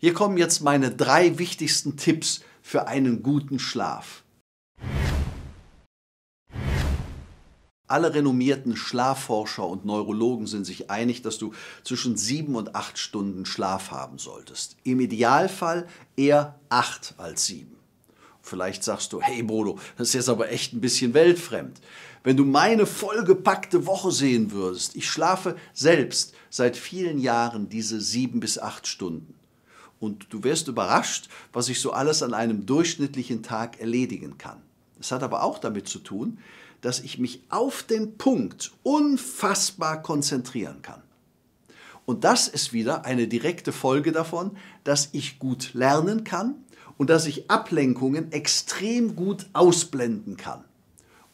Hier kommen jetzt meine drei wichtigsten Tipps für einen guten Schlaf. Alle renommierten Schlafforscher und Neurologen sind sich einig, dass du zwischen sieben und acht Stunden Schlaf haben solltest. Im Idealfall eher acht als sieben. Vielleicht sagst du, hey Bodo, das ist jetzt aber echt ein bisschen weltfremd. Wenn du meine vollgepackte Woche sehen würdest, ich schlafe selbst seit vielen Jahren diese sieben bis acht Stunden. Und du wirst überrascht, was ich so alles an einem durchschnittlichen Tag erledigen kann. Es hat aber auch damit zu tun, dass ich mich auf den Punkt unfassbar konzentrieren kann. Und das ist wieder eine direkte Folge davon, dass ich gut lernen kann und dass ich Ablenkungen extrem gut ausblenden kann.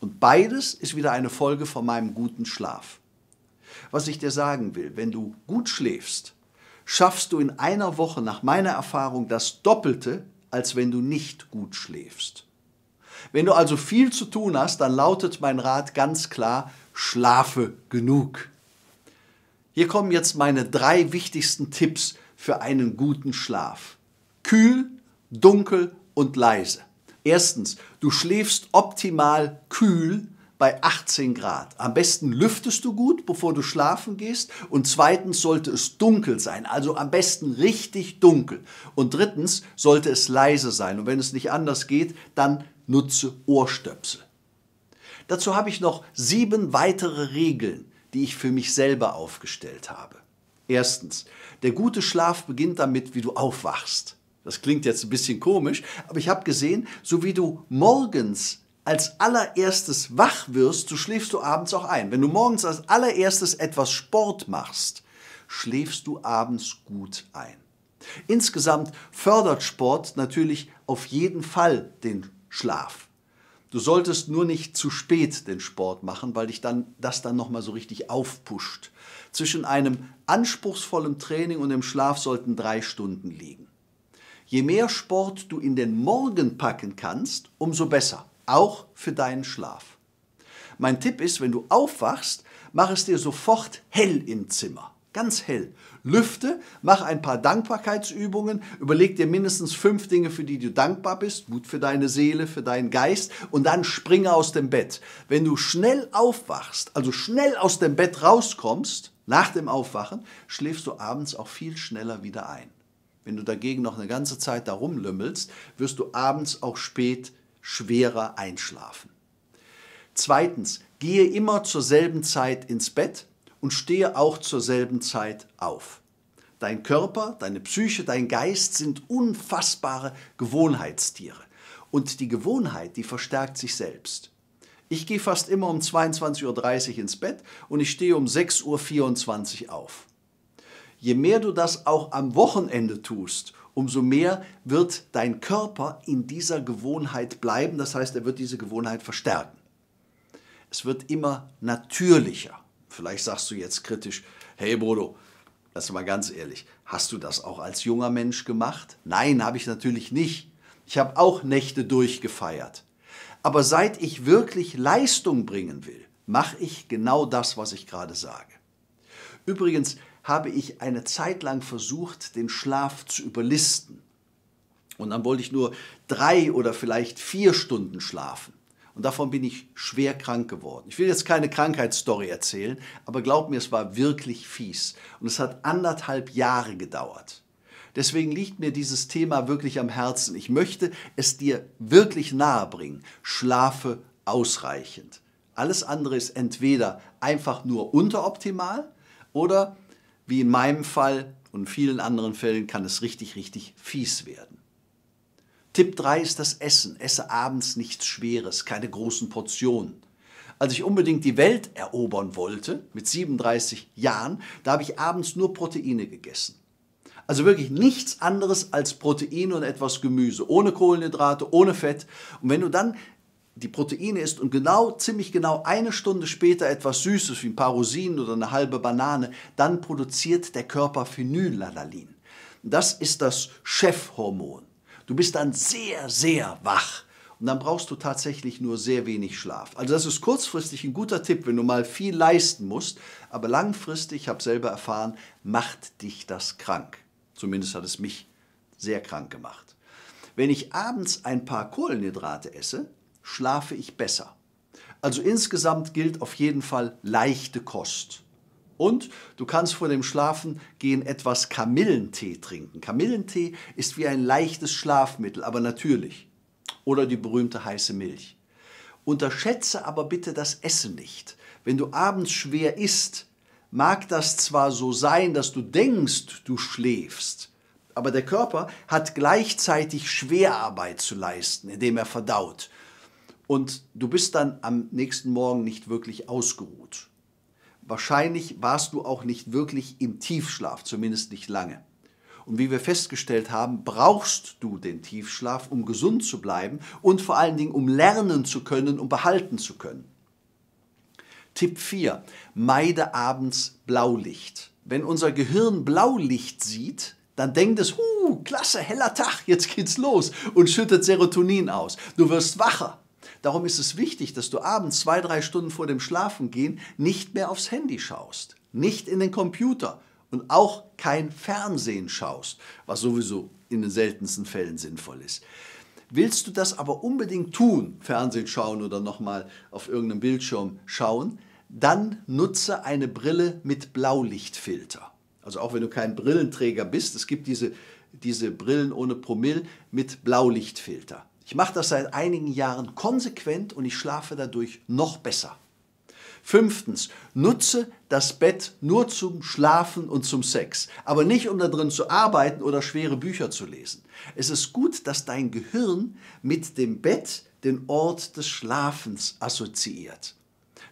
Und beides ist wieder eine Folge von meinem guten Schlaf. Was ich dir sagen will, wenn du gut schläfst, schaffst du in einer Woche nach meiner Erfahrung das Doppelte, als wenn du nicht gut schläfst. Wenn du also viel zu tun hast, dann lautet mein Rat ganz klar, schlafe genug. Hier kommen jetzt meine drei wichtigsten Tipps für einen guten Schlaf. Kühl, dunkel und leise. Erstens, du schläfst optimal kühl, bei 18 Grad. Am besten lüftest du gut, bevor du schlafen gehst. Und zweitens sollte es dunkel sein, also am besten richtig dunkel. Und drittens sollte es leise sein. Und wenn es nicht anders geht, dann nutze Ohrstöpsel. Dazu habe ich noch sieben weitere Regeln, die ich für mich selber aufgestellt habe. Erstens, der gute Schlaf beginnt damit, wie du aufwachst. Das klingt jetzt ein bisschen komisch, aber ich habe gesehen, so wie du morgens als allererstes wach wirst, so schläfst du abends auch ein. Wenn du morgens als allererstes etwas Sport machst, schläfst du abends gut ein. Insgesamt fördert Sport natürlich auf jeden Fall den Schlaf. Du solltest nur nicht zu spät den Sport machen, weil dich dann das dann noch mal so richtig aufpusht. Zwischen einem anspruchsvollen Training und dem Schlaf sollten drei Stunden liegen. Je mehr Sport du in den Morgen packen kannst, umso besser. Auch für deinen Schlaf. Mein Tipp ist, wenn du aufwachst, mach es dir sofort hell im Zimmer. Ganz hell. Lüfte, mach ein paar Dankbarkeitsübungen, überleg dir mindestens fünf Dinge, für die du dankbar bist, gut für deine Seele, für deinen Geist und dann springe aus dem Bett. Wenn du schnell aufwachst, also schnell aus dem Bett rauskommst, nach dem Aufwachen, schläfst du abends auch viel schneller wieder ein. Wenn du dagegen noch eine ganze Zeit da rumlümmelst, wirst du abends auch spät schwerer einschlafen. Zweitens, gehe immer zur selben Zeit ins Bett und stehe auch zur selben Zeit auf. Dein Körper, deine Psyche, dein Geist sind unfassbare Gewohnheitstiere. Und die Gewohnheit, die verstärkt sich selbst. Ich gehe fast immer um 22.30 Uhr ins Bett und ich stehe um 6.24 Uhr auf. Je mehr du das auch am Wochenende tust umso mehr wird dein Körper in dieser Gewohnheit bleiben. Das heißt, er wird diese Gewohnheit verstärken. Es wird immer natürlicher. Vielleicht sagst du jetzt kritisch, hey Bodo, das ist mal ganz ehrlich, hast du das auch als junger Mensch gemacht? Nein, habe ich natürlich nicht. Ich habe auch Nächte durchgefeiert. Aber seit ich wirklich Leistung bringen will, mache ich genau das, was ich gerade sage. Übrigens habe ich eine Zeit lang versucht, den Schlaf zu überlisten. Und dann wollte ich nur drei oder vielleicht vier Stunden schlafen. Und davon bin ich schwer krank geworden. Ich will jetzt keine Krankheitsstory erzählen, aber glaub mir, es war wirklich fies. Und es hat anderthalb Jahre gedauert. Deswegen liegt mir dieses Thema wirklich am Herzen. Ich möchte es dir wirklich nahe bringen. Schlafe ausreichend. Alles andere ist entweder einfach nur unteroptimal oder wie in meinem Fall und in vielen anderen Fällen kann es richtig, richtig fies werden. Tipp 3 ist das Essen. Esse abends nichts Schweres, keine großen Portionen. Als ich unbedingt die Welt erobern wollte, mit 37 Jahren, da habe ich abends nur Proteine gegessen. Also wirklich nichts anderes als Proteine und etwas Gemüse, ohne Kohlenhydrate, ohne Fett. Und wenn du dann die Proteine isst und genau, ziemlich genau eine Stunde später etwas Süßes wie ein paar Rosinen oder eine halbe Banane, dann produziert der Körper Phenylalanin. Das ist das Chefhormon. Du bist dann sehr, sehr wach. Und dann brauchst du tatsächlich nur sehr wenig Schlaf. Also das ist kurzfristig ein guter Tipp, wenn du mal viel leisten musst. Aber langfristig, ich habe selber erfahren, macht dich das krank. Zumindest hat es mich sehr krank gemacht. Wenn ich abends ein paar Kohlenhydrate esse, schlafe ich besser. Also insgesamt gilt auf jeden Fall leichte Kost. Und du kannst vor dem Schlafen gehen etwas Kamillentee trinken. Kamillentee ist wie ein leichtes Schlafmittel, aber natürlich. Oder die berühmte heiße Milch. Unterschätze aber bitte das Essen nicht. Wenn du abends schwer isst, mag das zwar so sein, dass du denkst, du schläfst, aber der Körper hat gleichzeitig Schwerarbeit zu leisten, indem er verdaut. Und du bist dann am nächsten Morgen nicht wirklich ausgeruht. Wahrscheinlich warst du auch nicht wirklich im Tiefschlaf, zumindest nicht lange. Und wie wir festgestellt haben, brauchst du den Tiefschlaf, um gesund zu bleiben und vor allen Dingen, um lernen zu können, um behalten zu können. Tipp 4. Meide abends Blaulicht. Wenn unser Gehirn Blaulicht sieht, dann denkt es, huh, klasse, heller Tag, jetzt geht's los und schüttet Serotonin aus. Du wirst wacher. Darum ist es wichtig, dass du abends zwei, drei Stunden vor dem Schlafengehen nicht mehr aufs Handy schaust, nicht in den Computer und auch kein Fernsehen schaust, was sowieso in den seltensten Fällen sinnvoll ist. Willst du das aber unbedingt tun, Fernsehen schauen oder nochmal auf irgendeinem Bildschirm schauen, dann nutze eine Brille mit Blaulichtfilter. Also auch wenn du kein Brillenträger bist, es gibt diese, diese Brillen ohne Promille mit Blaulichtfilter. Ich mache das seit einigen Jahren konsequent und ich schlafe dadurch noch besser. Fünftens, nutze das Bett nur zum Schlafen und zum Sex, aber nicht um darin zu arbeiten oder schwere Bücher zu lesen. Es ist gut, dass dein Gehirn mit dem Bett den Ort des Schlafens assoziiert.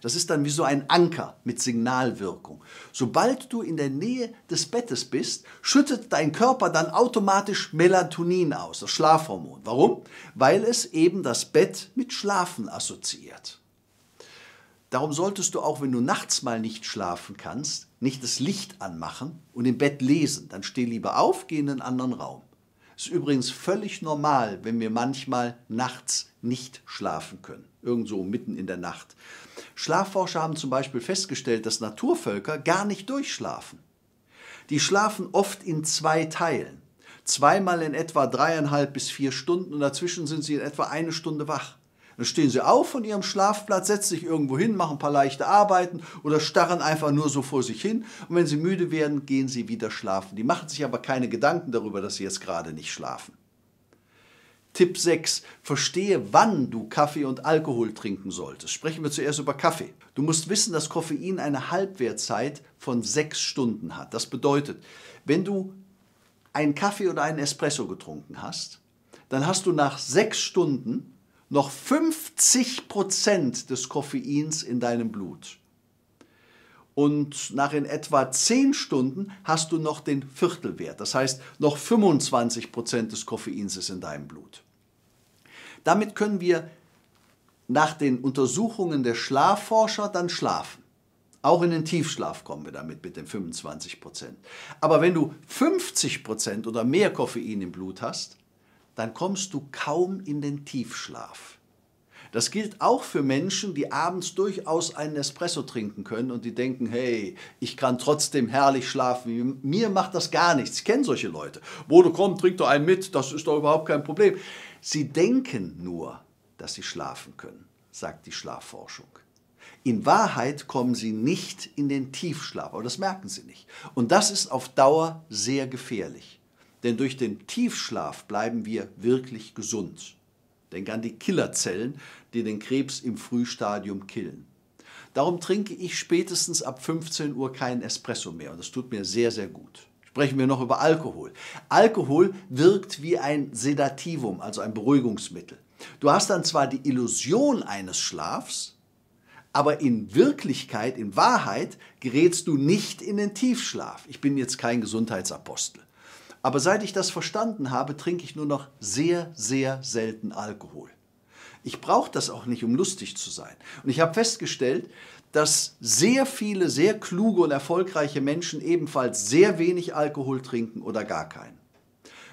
Das ist dann wie so ein Anker mit Signalwirkung. Sobald du in der Nähe des Bettes bist, schüttet dein Körper dann automatisch Melatonin aus, das Schlafhormon. Warum? Weil es eben das Bett mit Schlafen assoziiert. Darum solltest du auch, wenn du nachts mal nicht schlafen kannst, nicht das Licht anmachen und im Bett lesen. Dann steh lieber auf, geh in einen anderen Raum. Ist übrigens völlig normal, wenn wir manchmal nachts nicht schlafen können, irgendwo mitten in der Nacht. Schlafforscher haben zum Beispiel festgestellt, dass Naturvölker gar nicht durchschlafen. Die schlafen oft in zwei Teilen, zweimal in etwa dreieinhalb bis vier Stunden und dazwischen sind sie in etwa eine Stunde wach. Dann stehen sie auf von ihrem Schlafplatz, setzen sich irgendwo hin, machen ein paar leichte Arbeiten oder starren einfach nur so vor sich hin. Und wenn sie müde werden, gehen sie wieder schlafen. Die machen sich aber keine Gedanken darüber, dass sie jetzt gerade nicht schlafen. Tipp 6. Verstehe, wann du Kaffee und Alkohol trinken solltest. Sprechen wir zuerst über Kaffee. Du musst wissen, dass Koffein eine Halbwertzeit von 6 Stunden hat. Das bedeutet, wenn du einen Kaffee oder einen Espresso getrunken hast, dann hast du nach 6 Stunden noch 50 des Koffeins in deinem Blut. Und nach in etwa 10 Stunden hast du noch den Viertelwert, das heißt noch 25 des Koffeins ist in deinem Blut. Damit können wir nach den Untersuchungen der Schlafforscher dann schlafen. Auch in den Tiefschlaf kommen wir damit mit den 25 Aber wenn du 50 oder mehr Koffein im Blut hast, dann kommst du kaum in den Tiefschlaf. Das gilt auch für Menschen, die abends durchaus einen Espresso trinken können und die denken, hey, ich kann trotzdem herrlich schlafen, mir macht das gar nichts. Ich kenne solche Leute. Bodo, komm, trink doch einen mit, das ist doch überhaupt kein Problem. Sie denken nur, dass sie schlafen können, sagt die Schlafforschung. In Wahrheit kommen sie nicht in den Tiefschlaf, aber das merken sie nicht. Und das ist auf Dauer sehr gefährlich. Denn durch den Tiefschlaf bleiben wir wirklich gesund. Denk an die Killerzellen, die den Krebs im Frühstadium killen. Darum trinke ich spätestens ab 15 Uhr keinen Espresso mehr und das tut mir sehr, sehr gut. Sprechen wir noch über Alkohol. Alkohol wirkt wie ein Sedativum, also ein Beruhigungsmittel. Du hast dann zwar die Illusion eines Schlafs, aber in Wirklichkeit, in Wahrheit gerätst du nicht in den Tiefschlaf. Ich bin jetzt kein Gesundheitsapostel. Aber seit ich das verstanden habe, trinke ich nur noch sehr, sehr selten Alkohol. Ich brauche das auch nicht, um lustig zu sein. Und ich habe festgestellt, dass sehr viele, sehr kluge und erfolgreiche Menschen ebenfalls sehr wenig Alkohol trinken oder gar keinen.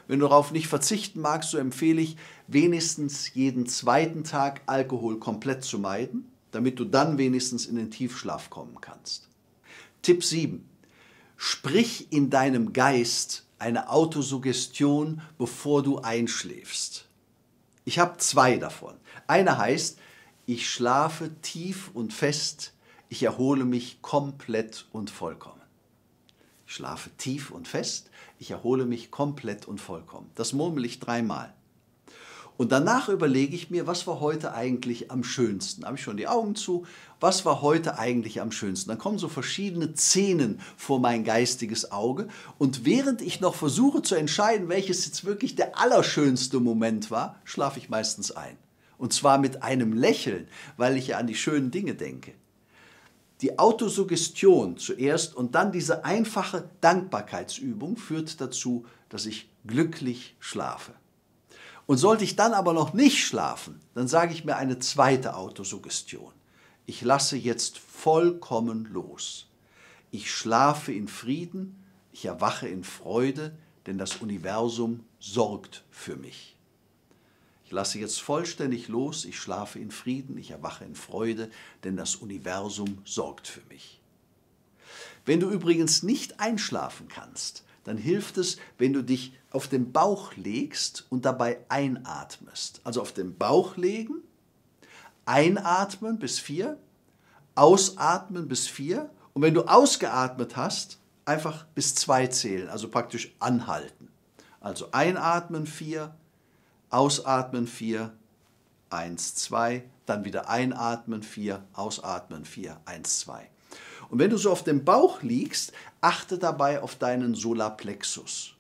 Wenn du darauf nicht verzichten magst, so empfehle ich, wenigstens jeden zweiten Tag Alkohol komplett zu meiden, damit du dann wenigstens in den Tiefschlaf kommen kannst. Tipp 7. Sprich in deinem Geist eine Autosuggestion, bevor du einschläfst. Ich habe zwei davon. Eine heißt, ich schlafe tief und fest, ich erhole mich komplett und vollkommen. Ich schlafe tief und fest, ich erhole mich komplett und vollkommen. Das murmel ich dreimal. Und danach überlege ich mir, was war heute eigentlich am schönsten? Habe ich schon die Augen zu? Was war heute eigentlich am schönsten? Dann kommen so verschiedene Szenen vor mein geistiges Auge. Und während ich noch versuche zu entscheiden, welches jetzt wirklich der allerschönste Moment war, schlafe ich meistens ein. Und zwar mit einem Lächeln, weil ich ja an die schönen Dinge denke. Die Autosuggestion zuerst und dann diese einfache Dankbarkeitsübung führt dazu, dass ich glücklich schlafe. Und sollte ich dann aber noch nicht schlafen, dann sage ich mir eine zweite Autosuggestion. Ich lasse jetzt vollkommen los. Ich schlafe in Frieden, ich erwache in Freude, denn das Universum sorgt für mich. Ich lasse jetzt vollständig los, ich schlafe in Frieden, ich erwache in Freude, denn das Universum sorgt für mich. Wenn du übrigens nicht einschlafen kannst, dann hilft es, wenn du dich auf den Bauch legst und dabei einatmest. Also auf den Bauch legen, einatmen bis vier, ausatmen bis vier und wenn du ausgeatmet hast, einfach bis zwei zählen, also praktisch anhalten. Also einatmen vier, ausatmen vier, eins zwei, dann wieder einatmen vier, ausatmen vier, eins zwei. Und wenn du so auf dem Bauch liegst, achte dabei auf deinen Solarplexus.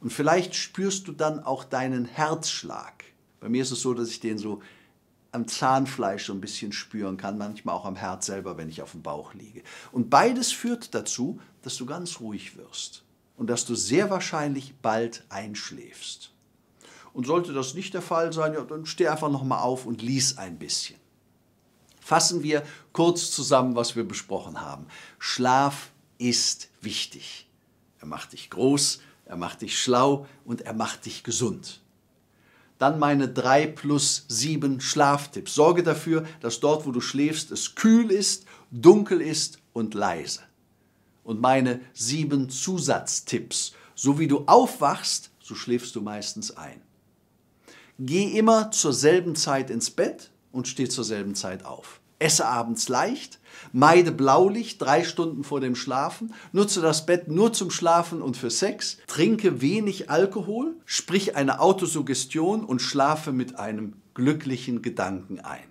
Und vielleicht spürst du dann auch deinen Herzschlag. Bei mir ist es so, dass ich den so am Zahnfleisch so ein bisschen spüren kann, manchmal auch am Herz selber, wenn ich auf dem Bauch liege. Und beides führt dazu, dass du ganz ruhig wirst und dass du sehr wahrscheinlich bald einschläfst. Und sollte das nicht der Fall sein, ja, dann steh einfach nochmal auf und lies ein bisschen. Fassen wir kurz zusammen, was wir besprochen haben. Schlaf ist wichtig. Er macht dich groß, er macht dich schlau und er macht dich gesund. Dann meine 3 plus 7 Schlaftipps. Sorge dafür, dass dort, wo du schläfst, es kühl ist, dunkel ist und leise. Und meine 7 Zusatztipps. So wie du aufwachst, so schläfst du meistens ein. Geh immer zur selben Zeit ins Bett und steh zur selben Zeit auf. Esse abends leicht, meide Blaulicht drei Stunden vor dem Schlafen, nutze das Bett nur zum Schlafen und für Sex, trinke wenig Alkohol, sprich eine Autosuggestion und schlafe mit einem glücklichen Gedanken ein.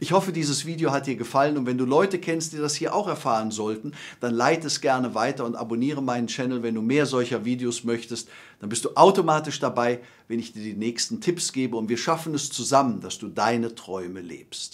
Ich hoffe, dieses Video hat dir gefallen und wenn du Leute kennst, die das hier auch erfahren sollten, dann leite es gerne weiter und abonniere meinen Channel, wenn du mehr solcher Videos möchtest. Dann bist du automatisch dabei, wenn ich dir die nächsten Tipps gebe und wir schaffen es zusammen, dass du deine Träume lebst.